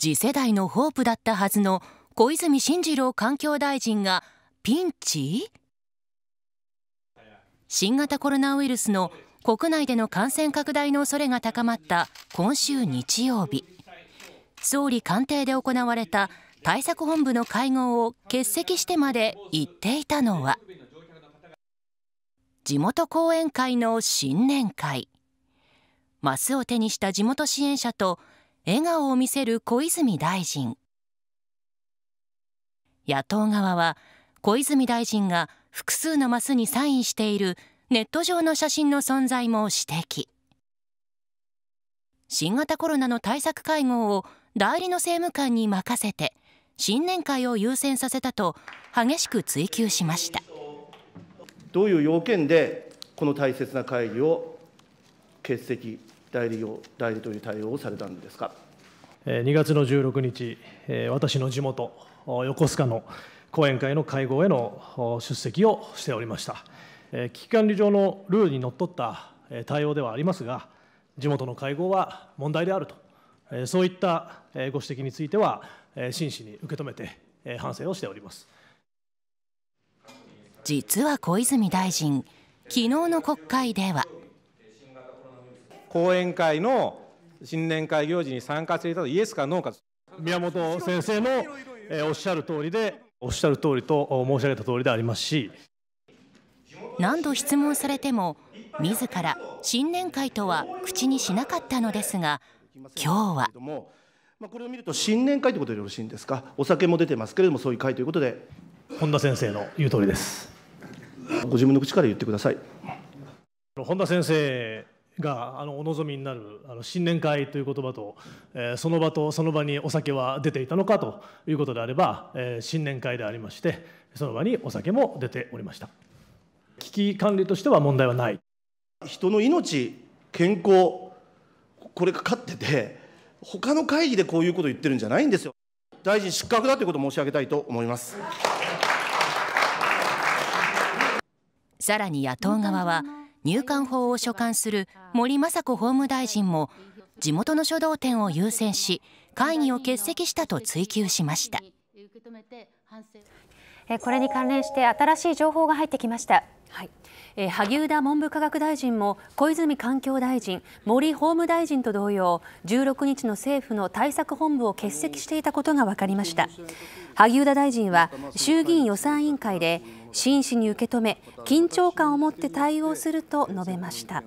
次世代のホープだったはずの小泉進次郎環境大臣がピンチ新型コロナウイルスの国内での感染拡大の恐れが高まった今週日曜日総理官邸で行われた対策本部の会合を欠席してまで言っていたのは地元後援会の新年会マスを手にした地元支援者と笑顔を見せる小泉大臣野党側は小泉大臣が複数のマスにサインしているネット上の写真の存在も指摘新型コロナの対策会合を代理の政務官に任せて新年会を優先させたと激しく追及しましたどういう要件でこの大切な会議を欠席代理を代理という対応をされたんですか2月の16日、私の地元、横須賀の講演会の会合への出席をしておりました。危機管理上のルールにのっとった対応ではありますが、地元の会合は問題であると、そういったご指摘については、真摯に受け止めて反省をしております実は小泉大臣、昨日の国会では。講演会の新年会行事に参加していたとイエスかノーか宮本先生のおっしゃる通りでおっしゃる通りと申し上げた通りでありますし何度質問されても自ら新年会とは口にしなかったのですが今日は。まあ、これを見ると新年会ということでよろしいんですかお酒も出てますけれどもそういう会ということで本田先生の言う通りですご自分の口から言ってください本田先生があのお望みになるあの新年会という言葉と、えー、その場とその場にお酒は出ていたのかということであれば、えー、新年会でありましてその場にお酒も出ておりました危機管理としては問題はない人の命健康これかかってて他の会議でこういうこと言ってるんじゃないんですよ大臣失格だということを申し上げたいと思いますさらに野党側は入管法を所管する森雅子法務大臣も地元の書道展を優先し会議を欠席したと追及しました。めて反省これに関連して新しい情報が入ってきました。はいえ萩生田文部科学大臣も小泉環境大臣、森法務大臣と同様16日の政府の対策本部を欠席していたことが分かりました萩生田大臣は衆議院予算委員会で真摯に受け止め緊張感を持って対応すると述べました。